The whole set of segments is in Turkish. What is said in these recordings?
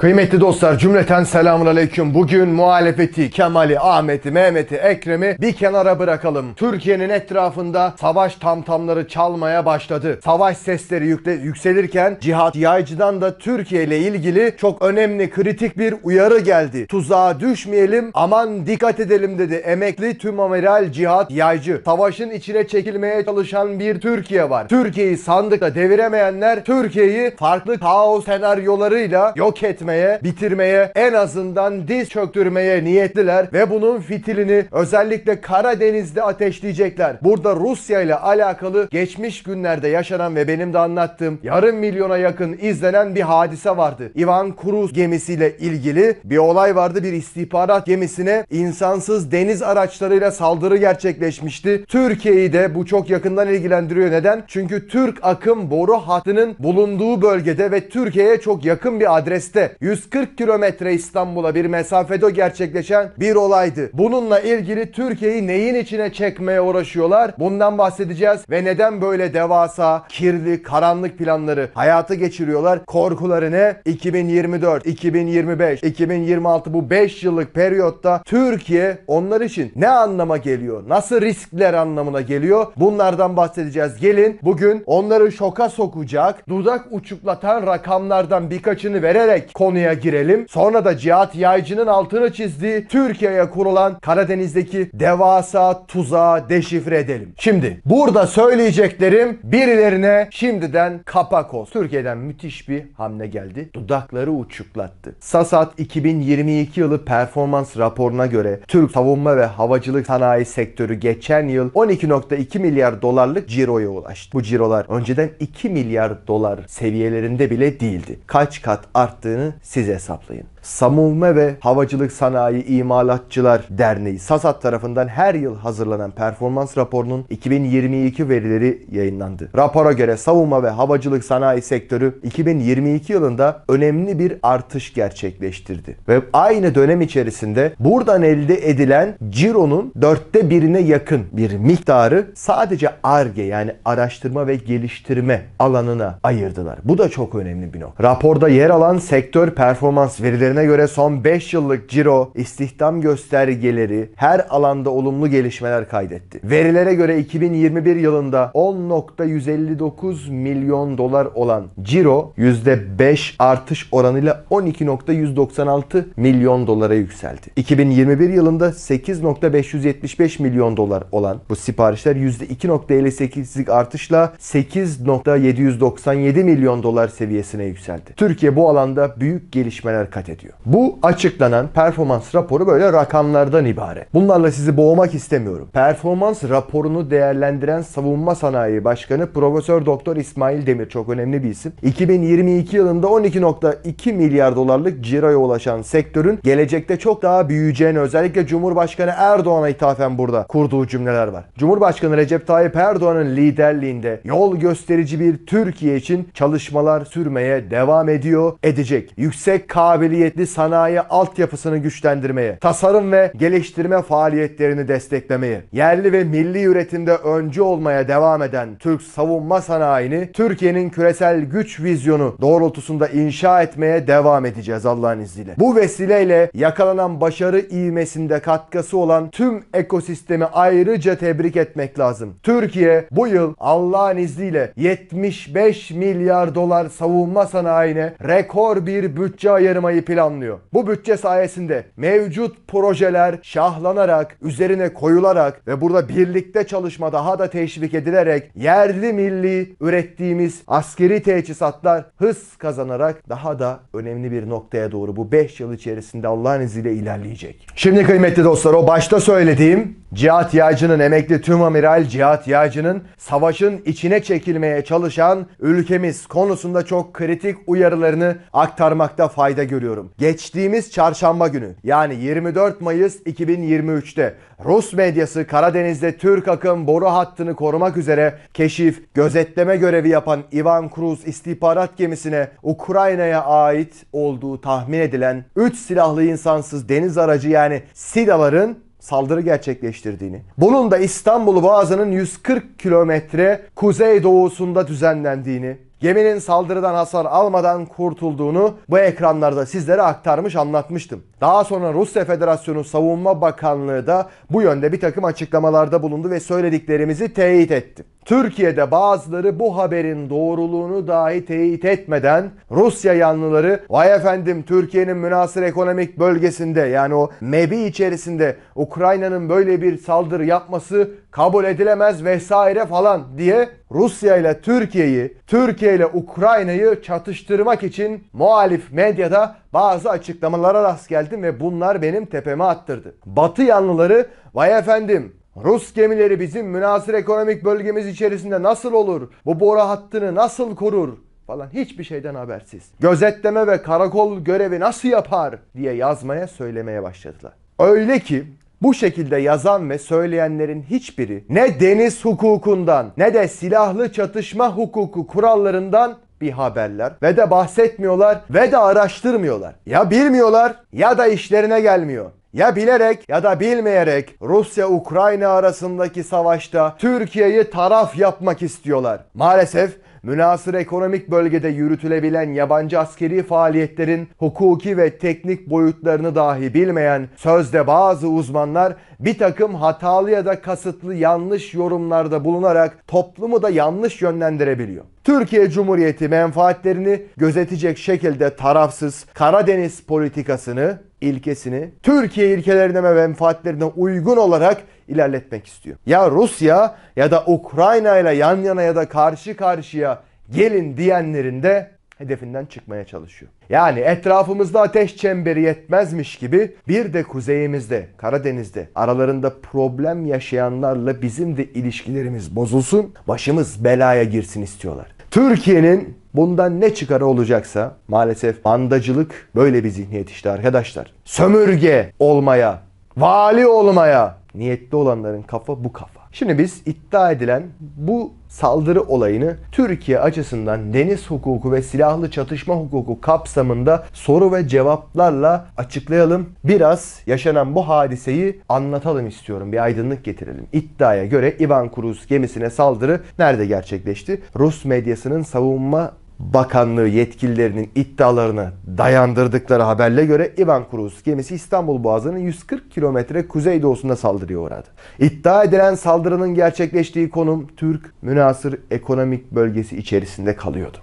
Kıymetli dostlar cümleten selamun aleyküm. Bugün muhalefeti, Kemal'i, Ahmet'i, Mehmet'i, Ekrem'i bir kenara bırakalım. Türkiye'nin etrafında savaş tamtamları çalmaya başladı. Savaş sesleri yükle, yükselirken Cihat Yaycı'dan da Türkiye ile ilgili çok önemli kritik bir uyarı geldi. Tuzağa düşmeyelim aman dikkat edelim dedi emekli tüm amiral Cihat Yaycı. Savaşın içine çekilmeye çalışan bir Türkiye var. Türkiye'yi sandıkta deviremeyenler Türkiye'yi farklı kaos senaryolarıyla yok etme çözmeye, bitirmeye, en azından diz çöktürmeye niyetliler ve bunun fitilini özellikle Karadeniz'de ateşleyecekler. Burada Rusya ile alakalı geçmiş günlerde yaşanan ve benim de anlattığım yarım milyona yakın izlenen bir hadise vardı. Ivan Kuruz gemisiyle ilgili bir olay vardı. Bir istihbarat gemisine insansız deniz araçlarıyla saldırı gerçekleşmişti. Türkiye'yi de bu çok yakından ilgilendiriyor. Neden? Çünkü Türk akım boru hattının bulunduğu bölgede ve Türkiye'ye çok yakın bir adreste 140 kilometre İstanbul'a bir mesafede gerçekleşen bir olaydı. Bununla ilgili Türkiye'yi neyin içine çekmeye uğraşıyorlar? Bundan bahsedeceğiz ve neden böyle devasa, kirli, karanlık planları hayata geçiriyorlar? Korkuları ne? 2024, 2025, 2026 bu 5 yıllık periyotta Türkiye onlar için ne anlama geliyor? Nasıl riskler anlamına geliyor? Bunlardan bahsedeceğiz. Gelin bugün onları şoka sokacak, dudak uçuklatan rakamlardan birkaçını vererek korkularını konuya girelim. Sonra da Cihat Yaycı'nın altını çizdiği Türkiye'ye kurulan Karadeniz'deki devasa tuzağı deşifre edelim. Şimdi burada söyleyeceklerim birilerine şimdiden kapak olsun. Türkiye'den müthiş bir hamle geldi. Dudakları uçuklattı. Sasat 2022 yılı performans raporuna göre Türk savunma ve havacılık sanayi sektörü geçen yıl 12.2 milyar dolarlık ciroya ulaştı. Bu cirolar önceden 2 milyar dolar seviyelerinde bile değildi. Kaç kat arttığını siz hesaplayın. Savunma ve Havacılık Sanayi İmalatçılar Derneği SASAT tarafından her yıl hazırlanan performans raporunun 2022 verileri yayınlandı. Rapora göre savunma ve havacılık sanayi sektörü 2022 yılında önemli bir artış gerçekleştirdi. Ve aynı dönem içerisinde buradan elde edilen cironun dörtte birine yakın bir miktarı sadece ARGE yani araştırma ve geliştirme alanına ayırdılar. Bu da çok önemli bir nokta. Raporda yer alan sektör performans verileri verilerine göre son 5 yıllık ciro, istihdam göstergeleri her alanda olumlu gelişmeler kaydetti. Verilere göre 2021 yılında 10.159 milyon dolar olan ciro %5 artış oranıyla 12.196 milyon dolara yükseldi. 2021 yılında 8.575 milyon dolar olan bu siparişler %2.58'lik artışla 8.797 milyon dolar seviyesine yükseldi. Türkiye bu alanda büyük gelişmeler kat etti ediyor. Bu açıklanan performans raporu böyle rakamlardan ibaret. Bunlarla sizi boğmak istemiyorum. Performans raporunu değerlendiren Savunma Sanayi Başkanı Profesör Doktor İsmail Demir çok önemli bir isim. 2022 yılında 12.2 milyar dolarlık ciroya ulaşan sektörün gelecekte çok daha büyüyeceğini özellikle Cumhurbaşkanı Erdoğan'a ithafen burada kurduğu cümleler var. Cumhurbaşkanı Recep Tayyip Erdoğan'ın liderliğinde yol gösterici bir Türkiye için çalışmalar sürmeye devam ediyor, edecek. Yüksek kabiliyet kabiliyetli sanayi altyapısını güçlendirmeye, tasarım ve geliştirme faaliyetlerini desteklemeye, yerli ve milli üretimde öncü olmaya devam eden Türk savunma sanayini Türkiye'nin küresel güç vizyonu doğrultusunda inşa etmeye devam edeceğiz Allah'ın izniyle. Bu vesileyle yakalanan başarı ivmesinde katkısı olan tüm ekosistemi ayrıca tebrik etmek lazım. Türkiye bu yıl Allah'ın izniyle 75 milyar dolar savunma sanayine rekor bir bütçe ayırmayı planlıyor planlıyor. Bu bütçe sayesinde mevcut projeler şahlanarak, üzerine koyularak ve burada birlikte çalışma daha da teşvik edilerek yerli milli ürettiğimiz askeri teçhizatlar hız kazanarak daha da önemli bir noktaya doğru bu 5 yıl içerisinde Allah'ın izniyle ilerleyecek. Şimdi kıymetli dostlar o başta söylediğim Cihat Yağcı'nın emekli tüm amiral Cihat Yağcı'nın savaşın içine çekilmeye çalışan ülkemiz konusunda çok kritik uyarılarını aktarmakta fayda görüyorum oldum. Geçtiğimiz çarşamba günü yani 24 Mayıs 2023'te Rus medyası Karadeniz'de Türk akım boru hattını korumak üzere keşif, gözetleme görevi yapan Ivan Cruz istihbarat gemisine Ukrayna'ya ait olduğu tahmin edilen 3 silahlı insansız deniz aracı yani Sidalar'ın saldırı gerçekleştirdiğini, bunun da İstanbul Boğazı'nın 140 kilometre kuzey doğusunda düzenlendiğini, geminin saldırıdan hasar almadan kurtulduğunu bu ekranlarda sizlere aktarmış anlatmıştım. Daha sonra Rusya Federasyonu Savunma Bakanlığı da bu yönde bir takım açıklamalarda bulundu ve söylediklerimizi teyit etti. Türkiye'de bazıları bu haberin doğruluğunu dahi teyit etmeden Rusya yanlıları vay efendim Türkiye'nin münasır ekonomik bölgesinde yani o MEB'i içerisinde Ukrayna'nın böyle bir saldırı yapması kabul edilemez vesaire falan diye Rusya ile Türkiye'yi Türkiye Rusya ile Ukrayna'yı çatıştırmak için muhalif medyada bazı açıklamalara rast geldim ve bunlar benim tepeme attırdı. Batı yanlıları vay efendim Rus gemileri bizim münasır ekonomik bölgemiz içerisinde nasıl olur? Bu boru hattını nasıl korur? falan hiçbir şeyden habersiz. Gözetleme ve karakol görevi nasıl yapar diye yazmaya söylemeye başladılar. Öyle ki bu şekilde yazan ve söyleyenlerin hiçbiri ne deniz hukukundan ne de silahlı çatışma hukuku kurallarından bir haberler ve de bahsetmiyorlar ve de araştırmıyorlar. Ya bilmiyorlar ya da işlerine gelmiyor. Ya bilerek ya da bilmeyerek Rusya-Ukrayna arasındaki savaşta Türkiye'yi taraf yapmak istiyorlar. Maalesef münasır ekonomik bölgede yürütülebilen yabancı askeri faaliyetlerin hukuki ve teknik boyutlarını dahi bilmeyen sözde bazı uzmanlar bir takım hatalı ya da kasıtlı yanlış yorumlarda bulunarak toplumu da yanlış yönlendirebiliyor. Türkiye Cumhuriyeti menfaatlerini gözetecek şekilde tarafsız Karadeniz politikasını ilkesini Türkiye ilkelerine ve menfaatlerine uygun olarak ilerletmek istiyor. Ya Rusya ya da Ukrayna ile yan yana ya da karşı karşıya gelin diyenlerin de hedefinden çıkmaya çalışıyor. Yani etrafımızda ateş çemberi yetmezmiş gibi bir de kuzeyimizde, Karadeniz'de aralarında problem yaşayanlarla bizim de ilişkilerimiz bozulsun, başımız belaya girsin istiyorlar. Türkiye'nin bundan ne çıkarı olacaksa maalesef bandacılık böyle bir zihniyet işte arkadaşlar. Sömürge olmaya, vali olmaya, Niyetli olanların kafa bu kafa. Şimdi biz iddia edilen bu saldırı olayını Türkiye açısından deniz hukuku ve silahlı çatışma hukuku kapsamında soru ve cevaplarla açıklayalım. Biraz yaşanan bu hadiseyi anlatalım istiyorum. Bir aydınlık getirelim. İddiaya göre Ivan Cruz gemisine saldırı nerede gerçekleşti? Rus medyasının savunma Bakanlığı yetkililerinin iddialarını dayandırdıkları haberle göre Ivan Cruz gemisi İstanbul Boğazı'nın 140 kilometre kuzeydoğusunda saldırıya uğradı. İddia edilen saldırının gerçekleştiği konum Türk münasır ekonomik bölgesi içerisinde kalıyordu.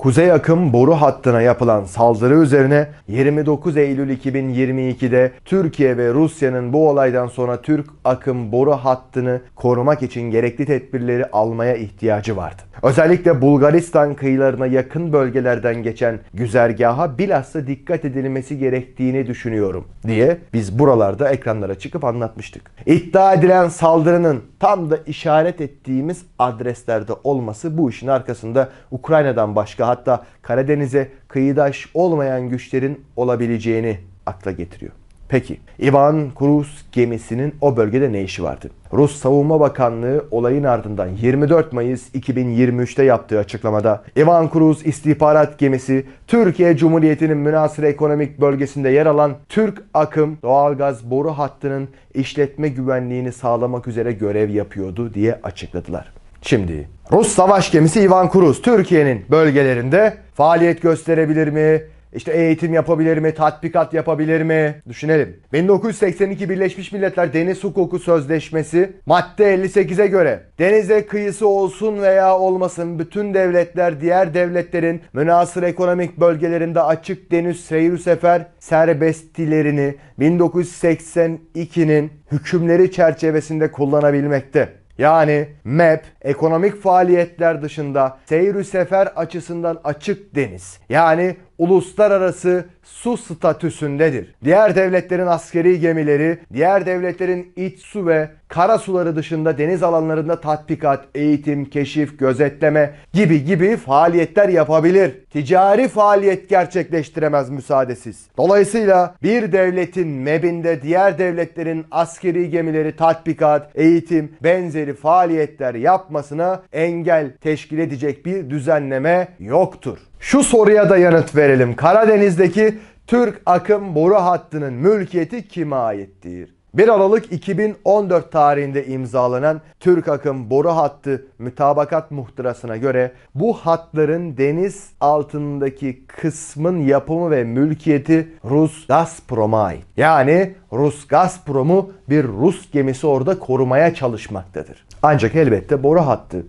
Kuzey akım boru hattına yapılan saldırı üzerine 29 Eylül 2022'de Türkiye ve Rusya'nın bu olaydan sonra Türk akım boru hattını korumak için gerekli tedbirleri almaya ihtiyacı vardı. Özellikle Bulgaristan kıyılarına yakın bölgelerden geçen güzergaha bilhassa dikkat edilmesi gerektiğini düşünüyorum diye biz buralarda ekranlara çıkıp anlatmıştık. İddia edilen saldırının tam da işaret ettiğimiz adreslerde olması bu işin arkasında Ukrayna'dan başka hatta Karadeniz'e kıyıdaş olmayan güçlerin olabileceğini akla getiriyor. Peki Ivan Kuruz gemisinin o bölgede ne işi vardı? Rus Savunma Bakanlığı olayın ardından 24 Mayıs 2023'te yaptığı açıklamada Ivan Kuruz istihbarat gemisi Türkiye Cumhuriyeti'nin münasır ekonomik bölgesinde yer alan Türk Akım doğalgaz boru hattının işletme güvenliğini sağlamak üzere görev yapıyordu diye açıkladılar şimdi. Rus savaş gemisi Ivan Kuruz Türkiye'nin bölgelerinde faaliyet gösterebilir mi? İşte eğitim yapabilir mi? Tatbikat yapabilir mi? Düşünelim. 1982 Birleşmiş Milletler Deniz Hukuku Sözleşmesi madde 58'e göre denize kıyısı olsun veya olmasın bütün devletler diğer devletlerin münasır ekonomik bölgelerinde açık deniz seyir sefer serbestilerini 1982'nin hükümleri çerçevesinde kullanabilmekte. Yani MEP ekonomik faaliyetler dışında seyri sefer açısından açık deniz. Yani uluslararası su statüsündedir. Diğer devletlerin askeri gemileri, diğer devletlerin iç su ve kara suları dışında deniz alanlarında tatbikat, eğitim, keşif, gözetleme gibi gibi faaliyetler yapabilir. Ticari faaliyet gerçekleştiremez müsaadesiz. Dolayısıyla bir devletin mebinde diğer devletlerin askeri gemileri tatbikat, eğitim, benzeri faaliyetler yapmasına engel teşkil edecek bir düzenleme yoktur. Şu soruya da yanıt verelim. Karadeniz'deki Türk akım boru hattının mülkiyeti kime aittir? 1 Aralık 2014 tarihinde imzalanan Türk Akım Boru Hattı mütabakat muhtırasına göre bu hatların deniz altındaki kısmın yapımı ve mülkiyeti Rus Gazprom'a ait. Yani Rus Gazprom'u bir Rus gemisi orada korumaya çalışmaktadır. Ancak elbette boru hattı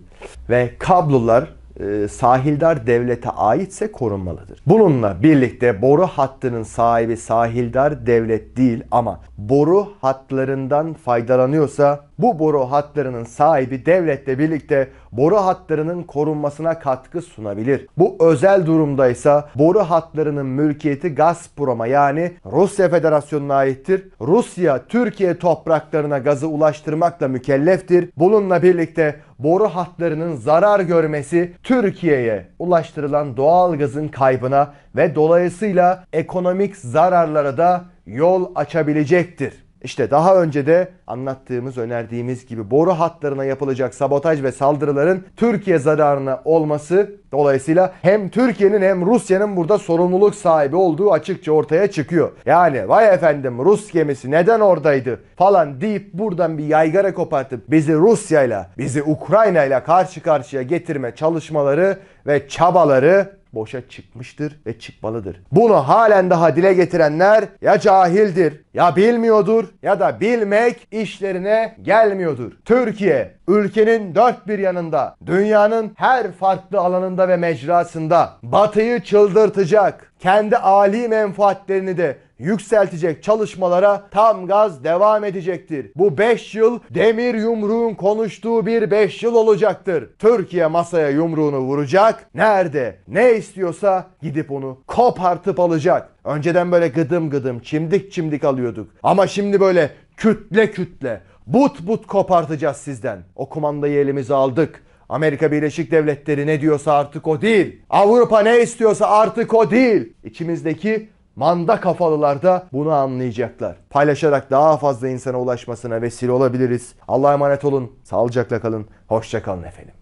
ve kablolar e, sahildar devlete aitse korunmalıdır. Bununla birlikte boru hattının sahibi sahildar devlet değil ama boru hatlarından faydalanıyorsa bu boru hatlarının sahibi devletle birlikte boru hatlarının korunmasına katkı sunabilir. Bu özel durumda ise boru hatlarının mülkiyeti Gazprom'a yani Rusya Federasyonu'na aittir. Rusya Türkiye topraklarına gazı ulaştırmakla mükelleftir. Bununla birlikte boru hatlarının zarar görmesi Türkiye'ye ulaştırılan doğal gazın kaybına ve dolayısıyla ekonomik zararlara da yol açabilecektir. İşte daha önce de anlattığımız, önerdiğimiz gibi boru hatlarına yapılacak sabotaj ve saldırıların Türkiye zararına olması dolayısıyla hem Türkiye'nin hem Rusya'nın burada sorumluluk sahibi olduğu açıkça ortaya çıkıyor. Yani vay efendim Rus gemisi neden oradaydı falan deyip buradan bir yaygara kopartıp bizi Rusya'yla, bizi Ukrayna'yla karşı karşıya getirme çalışmaları ve çabaları boşa çıkmıştır ve çıkmalıdır. Bunu halen daha dile getirenler ya cahildir, ya bilmiyordur ya da bilmek işlerine gelmiyordur. Türkiye ülkenin dört bir yanında, dünyanın her farklı alanında ve mecrasında batıyı çıldırtacak, kendi âli menfaatlerini de yükseltecek çalışmalara tam gaz devam edecektir. Bu 5 yıl demir yumruğun konuştuğu bir 5 yıl olacaktır. Türkiye masaya yumruğunu vuracak. Nerede ne istiyorsa gidip onu kopartıp alacak. Önceden böyle gıdım gıdım çimdik çimdik alıyorduk. Ama şimdi böyle kütle kütle but but kopartacağız sizden. O kumandayı elimize aldık. Amerika Birleşik Devletleri ne diyorsa artık o değil. Avrupa ne istiyorsa artık o değil. İçimizdeki Manda kafalılar da bunu anlayacaklar. Paylaşarak daha fazla insana ulaşmasına vesile olabiliriz. Allah'a emanet olun. Sağlıcakla kalın. Hoşça kalın efendim.